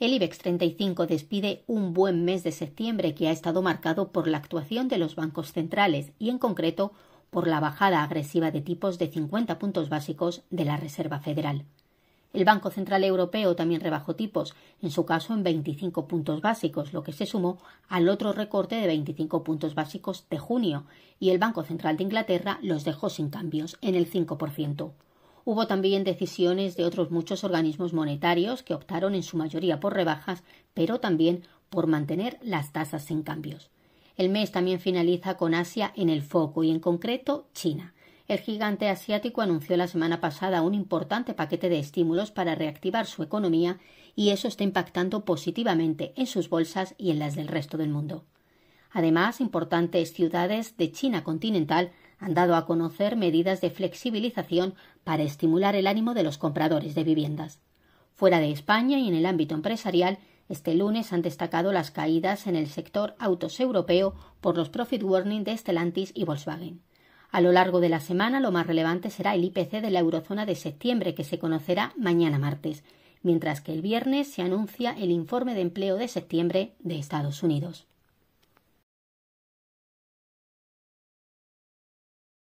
El IBEX 35 despide un buen mes de septiembre que ha estado marcado por la actuación de los bancos centrales y, en concreto, por la bajada agresiva de tipos de 50 puntos básicos de la Reserva Federal. El Banco Central Europeo también rebajó tipos, en su caso en 25 puntos básicos, lo que se sumó al otro recorte de 25 puntos básicos de junio, y el Banco Central de Inglaterra los dejó sin cambios en el 5%. Hubo también decisiones de otros muchos organismos monetarios que optaron en su mayoría por rebajas, pero también por mantener las tasas sin cambios. El mes también finaliza con Asia en el foco y en concreto China. El gigante asiático anunció la semana pasada un importante paquete de estímulos para reactivar su economía y eso está impactando positivamente en sus bolsas y en las del resto del mundo. Además, importantes ciudades de China continental han dado a conocer medidas de flexibilización para estimular el ánimo de los compradores de viviendas. Fuera de España y en el ámbito empresarial, este lunes han destacado las caídas en el sector autos europeo por los profit warning de Stellantis y Volkswagen. A lo largo de la semana, lo más relevante será el IPC de la eurozona de septiembre, que se conocerá mañana martes, mientras que el viernes se anuncia el informe de empleo de septiembre de Estados Unidos.